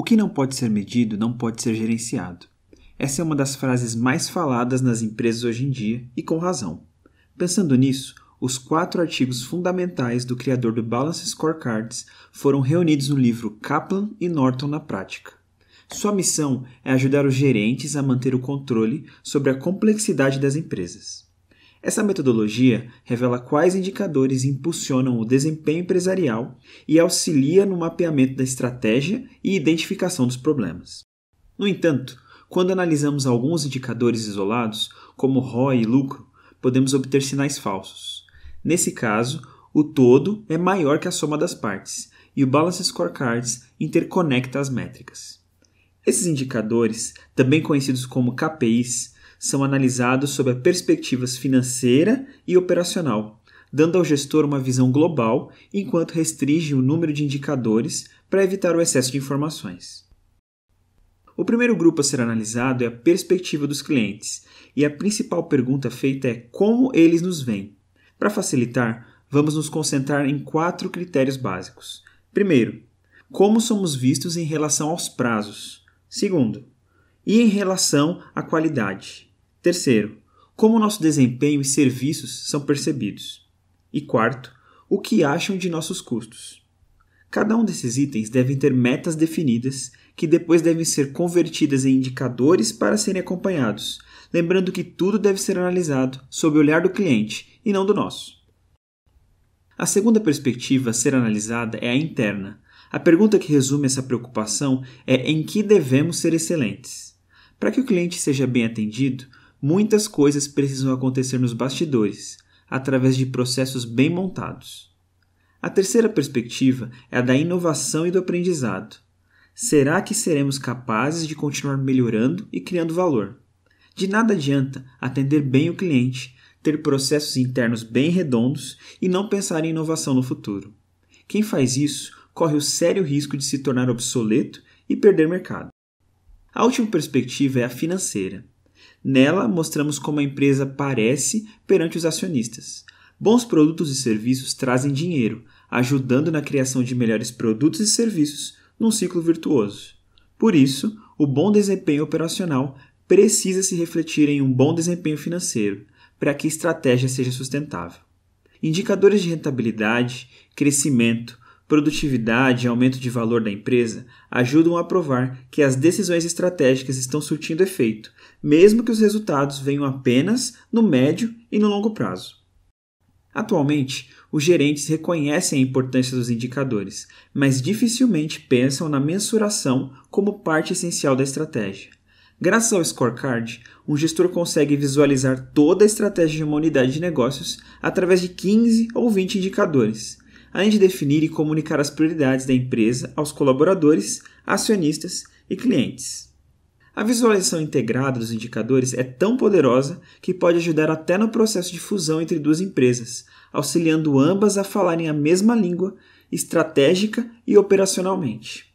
O que não pode ser medido não pode ser gerenciado. Essa é uma das frases mais faladas nas empresas hoje em dia e com razão. Pensando nisso, os quatro artigos fundamentais do criador do Balance Scorecards foram reunidos no livro Kaplan e Norton na Prática. Sua missão é ajudar os gerentes a manter o controle sobre a complexidade das empresas. Essa metodologia revela quais indicadores impulsionam o desempenho empresarial e auxilia no mapeamento da estratégia e identificação dos problemas. No entanto, quando analisamos alguns indicadores isolados, como ROI e lucro, podemos obter sinais falsos. Nesse caso, o todo é maior que a soma das partes, e o Balance Scorecards interconecta as métricas. Esses indicadores, também conhecidos como KPIs, são analisados sob as perspectivas financeira e operacional, dando ao gestor uma visão global enquanto restringe o número de indicadores para evitar o excesso de informações. O primeiro grupo a ser analisado é a perspectiva dos clientes, e a principal pergunta feita é como eles nos veem. Para facilitar, vamos nos concentrar em quatro critérios básicos. Primeiro, como somos vistos em relação aos prazos. Segundo, e em relação à qualidade. Terceiro, como nosso desempenho e serviços são percebidos. E quarto, o que acham de nossos custos. Cada um desses itens deve ter metas definidas que depois devem ser convertidas em indicadores para serem acompanhados, lembrando que tudo deve ser analisado sob o olhar do cliente e não do nosso. A segunda perspectiva a ser analisada é a interna. A pergunta que resume essa preocupação é em que devemos ser excelentes. Para que o cliente seja bem atendido, muitas coisas precisam acontecer nos bastidores, através de processos bem montados. A terceira perspectiva é a da inovação e do aprendizado. Será que seremos capazes de continuar melhorando e criando valor? De nada adianta atender bem o cliente, ter processos internos bem redondos e não pensar em inovação no futuro. Quem faz isso corre o sério risco de se tornar obsoleto e perder mercado. A última perspectiva é a financeira. Nela, mostramos como a empresa parece perante os acionistas. Bons produtos e serviços trazem dinheiro, ajudando na criação de melhores produtos e serviços num ciclo virtuoso. Por isso, o bom desempenho operacional precisa se refletir em um bom desempenho financeiro, para que a estratégia seja sustentável. Indicadores de rentabilidade, crescimento, Produtividade e aumento de valor da empresa ajudam a provar que as decisões estratégicas estão surtindo efeito, mesmo que os resultados venham apenas no médio e no longo prazo. Atualmente, os gerentes reconhecem a importância dos indicadores, mas dificilmente pensam na mensuração como parte essencial da estratégia. Graças ao scorecard, um gestor consegue visualizar toda a estratégia de uma unidade de negócios através de 15 ou 20 indicadores além de definir e comunicar as prioridades da empresa aos colaboradores, acionistas e clientes. A visualização integrada dos indicadores é tão poderosa que pode ajudar até no processo de fusão entre duas empresas, auxiliando ambas a falarem a mesma língua, estratégica e operacionalmente.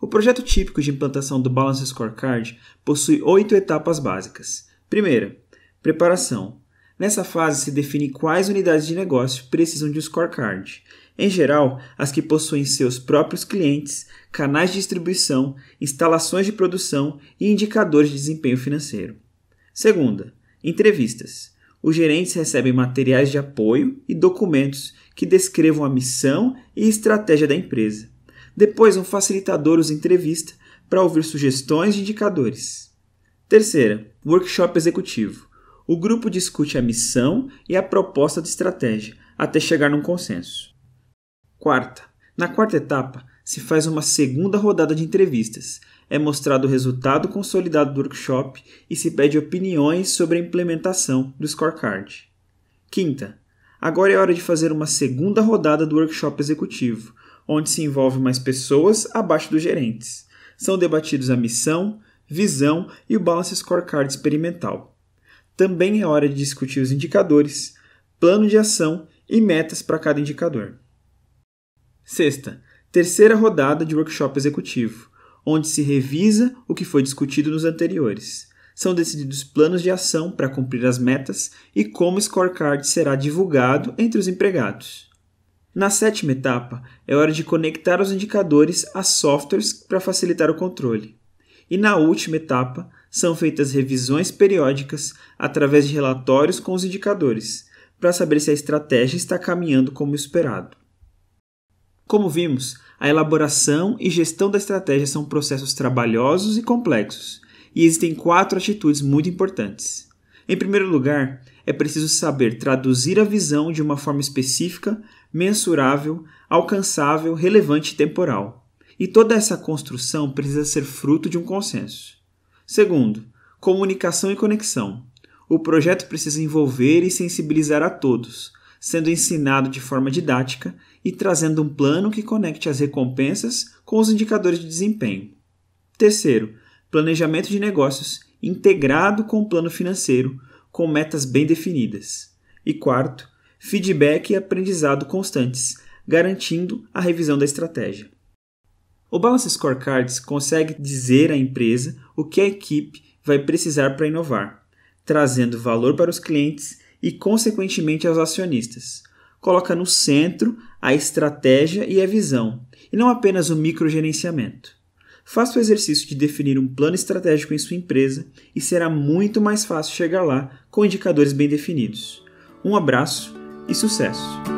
O projeto típico de implantação do Balance Scorecard possui oito etapas básicas. Primeira, preparação, Nessa fase se define quais unidades de negócio precisam de um scorecard. Em geral, as que possuem seus próprios clientes, canais de distribuição, instalações de produção e indicadores de desempenho financeiro. Segunda, entrevistas. Os gerentes recebem materiais de apoio e documentos que descrevam a missão e estratégia da empresa. Depois, um facilitador os entrevista para ouvir sugestões de indicadores. Terceira, workshop executivo. O grupo discute a missão e a proposta de estratégia, até chegar num consenso. Quarta. Na quarta etapa, se faz uma segunda rodada de entrevistas. É mostrado o resultado consolidado do workshop e se pede opiniões sobre a implementação do scorecard. Quinta. Agora é hora de fazer uma segunda rodada do workshop executivo, onde se envolve mais pessoas abaixo dos gerentes. São debatidos a missão, visão e o Balance Scorecard experimental também é hora de discutir os indicadores, plano de ação e metas para cada indicador. Sexta, terceira rodada de workshop executivo, onde se revisa o que foi discutido nos anteriores. São decididos planos de ação para cumprir as metas e como o scorecard será divulgado entre os empregados. Na sétima etapa, é hora de conectar os indicadores a softwares para facilitar o controle. E na última etapa, são feitas revisões periódicas através de relatórios com os indicadores, para saber se a estratégia está caminhando como esperado. Como vimos, a elaboração e gestão da estratégia são processos trabalhosos e complexos, e existem quatro atitudes muito importantes. Em primeiro lugar, é preciso saber traduzir a visão de uma forma específica, mensurável, alcançável, relevante e temporal. E toda essa construção precisa ser fruto de um consenso. Segundo, comunicação e conexão. O projeto precisa envolver e sensibilizar a todos, sendo ensinado de forma didática e trazendo um plano que conecte as recompensas com os indicadores de desempenho. Terceiro, planejamento de negócios integrado com o plano financeiro, com metas bem definidas. E quarto, feedback e aprendizado constantes, garantindo a revisão da estratégia. O Balance Scorecards consegue dizer à empresa o que a equipe vai precisar para inovar, trazendo valor para os clientes e, consequentemente, aos acionistas. Coloca no centro a estratégia e a visão, e não apenas o microgerenciamento. Faça o exercício de definir um plano estratégico em sua empresa e será muito mais fácil chegar lá com indicadores bem definidos. Um abraço e sucesso!